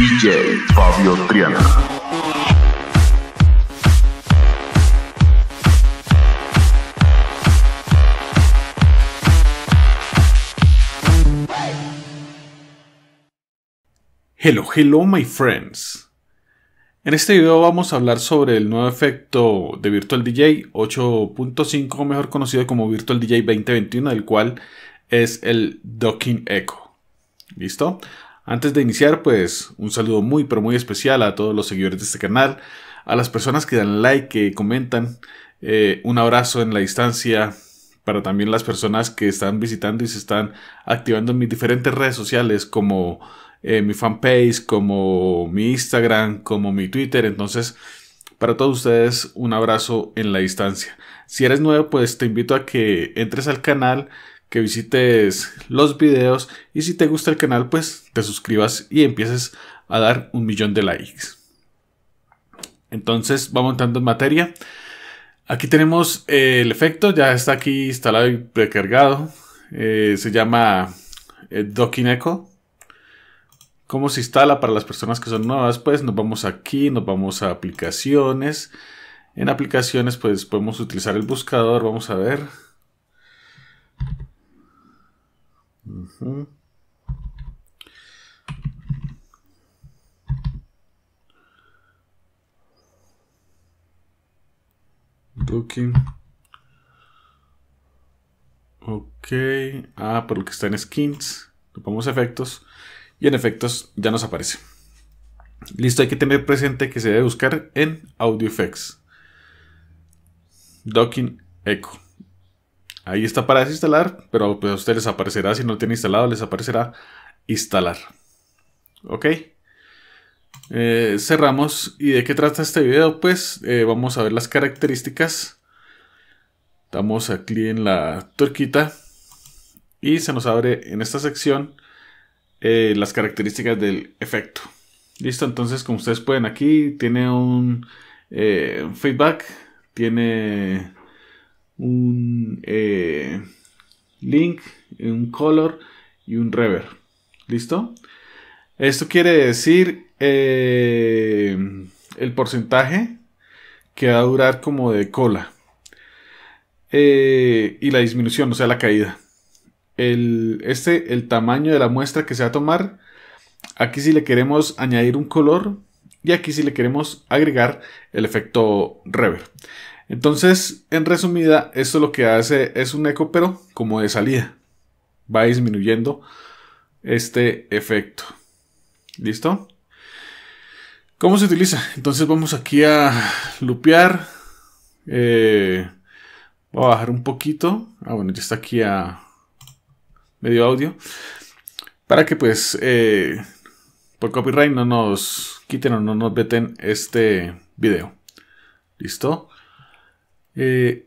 DJ Fabio Triana. Hello, hello my friends. En este video vamos a hablar sobre el nuevo efecto de Virtual DJ 8.5, mejor conocido como Virtual DJ 2021, el cual es el Docking Echo. ¿Listo? Antes de iniciar, pues un saludo muy pero muy especial a todos los seguidores de este canal, a las personas que dan like, que comentan, eh, un abrazo en la distancia para también las personas que están visitando y se están activando en mis diferentes redes sociales como eh, mi fanpage, como mi Instagram, como mi Twitter. Entonces, para todos ustedes, un abrazo en la distancia. Si eres nuevo, pues te invito a que entres al canal, que visites los videos y si te gusta el canal pues te suscribas y empieces a dar un millón de likes. Entonces vamos entrando en materia. Aquí tenemos eh, el efecto, ya está aquí instalado y precargado. Eh, se llama eh, Docking ¿Cómo se instala para las personas que son nuevas? Pues nos vamos aquí, nos vamos a aplicaciones. En aplicaciones pues podemos utilizar el buscador, vamos a ver. Docking Ok. Ah, por lo que está en skins. Le ponemos efectos. Y en efectos ya nos aparece. Listo, hay que tener presente que se debe buscar en Audio Effects. Docking Echo. Ahí está para desinstalar, pero pues a ustedes les aparecerá, si no lo tiene instalado, les aparecerá instalar. Ok. Eh, cerramos. ¿Y de qué trata este video? Pues eh, vamos a ver las características. Damos aquí en la turquita y se nos abre en esta sección eh, las características del efecto. Listo, entonces como ustedes pueden aquí, tiene un feedback, tiene un eh, link, un color y un rever, ¿Listo? Esto quiere decir eh, el porcentaje que va a durar como de cola. Eh, y la disminución, o sea, la caída. El, este, el tamaño de la muestra que se va a tomar. Aquí si le queremos añadir un color. Y aquí si le queremos agregar el efecto reverb. Entonces, en resumida, esto lo que hace es un eco, pero como de salida. Va disminuyendo este efecto. ¿Listo? ¿Cómo se utiliza? Entonces vamos aquí a lupear. Eh, voy a bajar un poquito. Ah, bueno, ya está aquí a medio audio. Para que pues eh, por copyright no nos quiten o no nos veten este video. ¿Listo? Eh,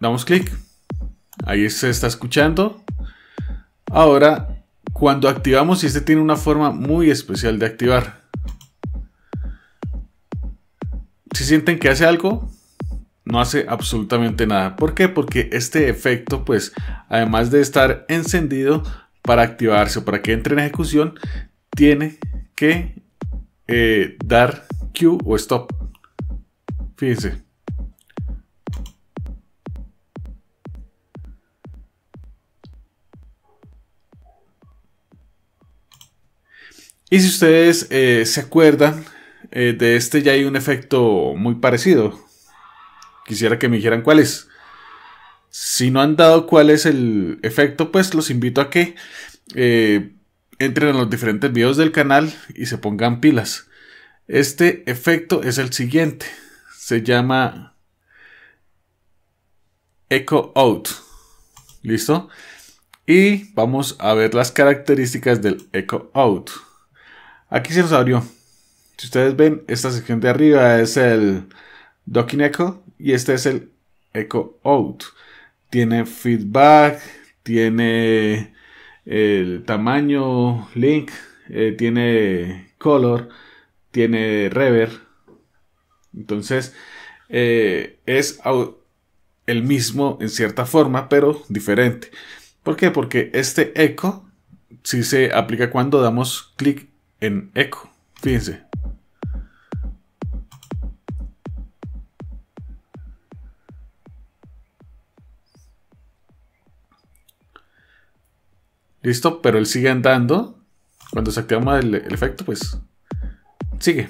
damos clic. Ahí se está escuchando. Ahora, cuando activamos, y este tiene una forma muy especial de activar. Si sienten que hace algo, no hace absolutamente nada. ¿Por qué? Porque este efecto, pues, además de estar encendido para activarse o para que entre en ejecución, tiene que eh, dar Q o stop. Fíjense. Y si ustedes eh, se acuerdan, eh, de este ya hay un efecto muy parecido. Quisiera que me dijeran cuál es. Si no han dado cuál es el efecto, pues los invito a que eh, entren a los diferentes videos del canal y se pongan pilas. Este efecto es el siguiente. Se llama Echo Out. ¿Listo? Y vamos a ver las características del Echo Out. Aquí se nos abrió. Si ustedes ven, esta sección de arriba es el Docking Echo y este es el Echo Out. Tiene feedback, tiene el tamaño, link, eh, tiene color, tiene rever. Entonces, eh, es el mismo en cierta forma, pero diferente. ¿Por qué? Porque este echo si se aplica cuando damos clic en eco. Fíjense. Listo, pero él sigue andando. Cuando se activa el, el efecto, pues sigue.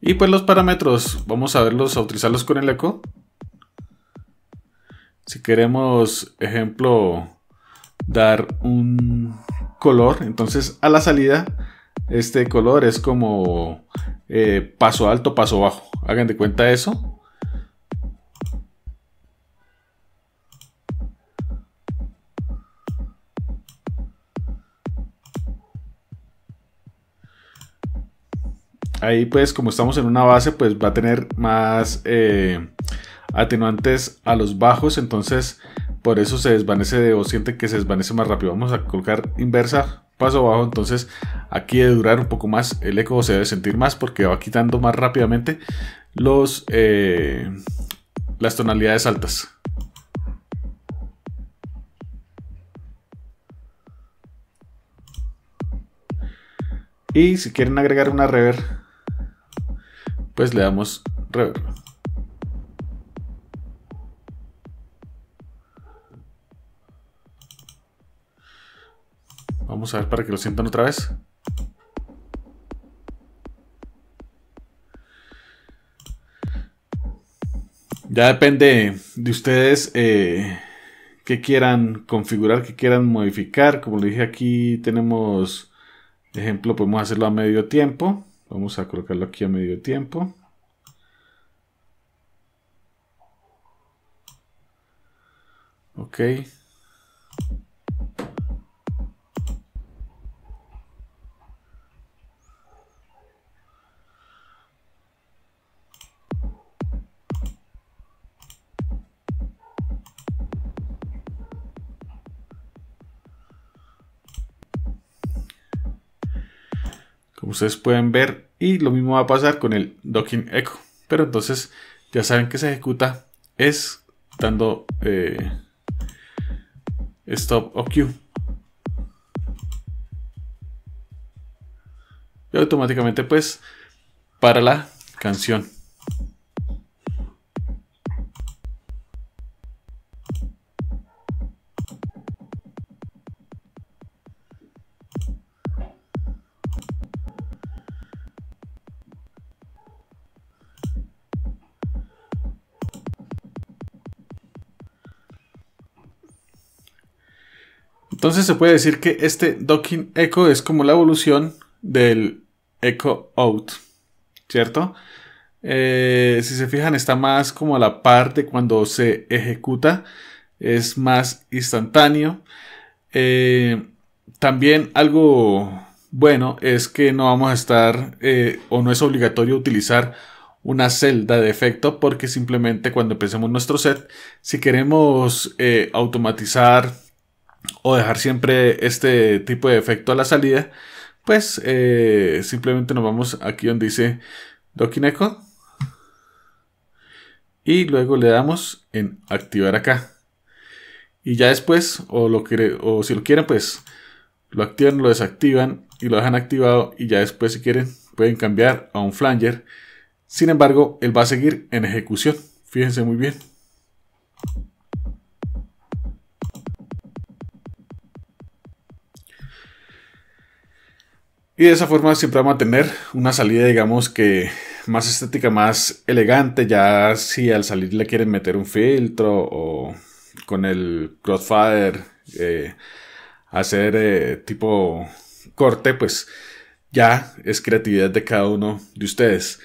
Y pues los parámetros, vamos a verlos, a utilizarlos con el eco queremos, ejemplo, dar un color, entonces a la salida este color es como eh, paso alto, paso bajo. Hagan de cuenta eso. Ahí pues como estamos en una base pues va a tener más eh, atenuantes a los bajos, entonces por eso se desvanece o siente que se desvanece más rápido. Vamos a colocar inversa, paso bajo, entonces aquí de durar un poco más, el eco se debe sentir más porque va quitando más rápidamente los, eh, las tonalidades altas. Y si quieren agregar una rever, pues le damos reverb. Vamos a ver para que lo sientan otra vez. Ya depende de ustedes eh, qué quieran configurar, qué quieran modificar. Como le dije aquí tenemos, ejemplo, podemos hacerlo a medio tiempo. Vamos a colocarlo aquí a medio tiempo. Ok, ustedes pueden ver. Y lo mismo va a pasar con el docking echo. Pero entonces ya saben que se ejecuta es dando eh, stop o queue. Y automáticamente pues para la canción. Entonces se puede decir que este docking echo es como la evolución del echo out, ¿cierto? Eh, si se fijan está más como a la par de cuando se ejecuta, es más instantáneo. Eh, también algo bueno es que no vamos a estar eh, o no es obligatorio utilizar una celda de efecto porque simplemente cuando empecemos nuestro set, si queremos automatizar o dejar siempre este tipo de efecto a la salida, pues eh, simplemente nos vamos aquí donde dice echo. y luego le damos en activar acá. Y ya después, o, lo o si lo quieren, pues lo activan, lo desactivan y lo dejan activado y ya después si quieren pueden cambiar a un flanger. Sin embargo, él va a seguir en ejecución. Fíjense muy bien. Y de esa forma siempre vamos a tener una salida, digamos que más estética, más elegante. Ya si al salir le quieren meter un filtro o con el crossfire eh, hacer eh, tipo corte, pues ya es creatividad de cada uno de ustedes.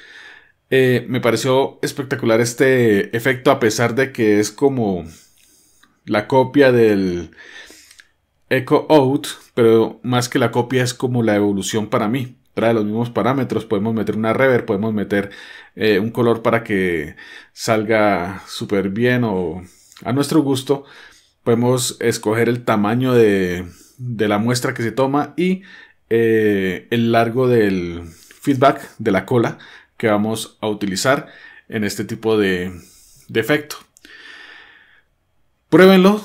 Eh, me pareció espectacular este efecto, a pesar de que es como la copia del Echo out, pero más que la copia es como la evolución para mí. Trae los mismos parámetros, podemos meter una reverb, podemos meter eh, un color para que salga súper bien o a nuestro gusto. Podemos escoger el tamaño de, la muestra que se toma y eh, el largo del feedback de la cola que vamos a utilizar en este tipo de, de efecto. Pruébenlo,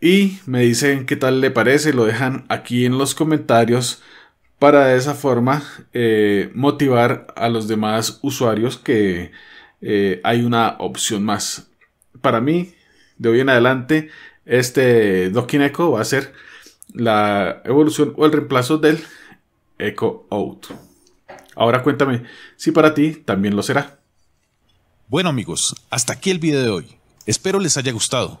y me dicen qué tal le parece, lo dejan aquí en los comentarios para de esa forma eh, motivar a los demás usuarios que eh, hay una opción más. Para mí, de hoy en adelante, este Docking Echo va a ser la evolución o el reemplazo del Echo Out. Ahora cuéntame si para ti también lo será. Bueno amigos, hasta aquí el video de hoy. Espero les haya gustado.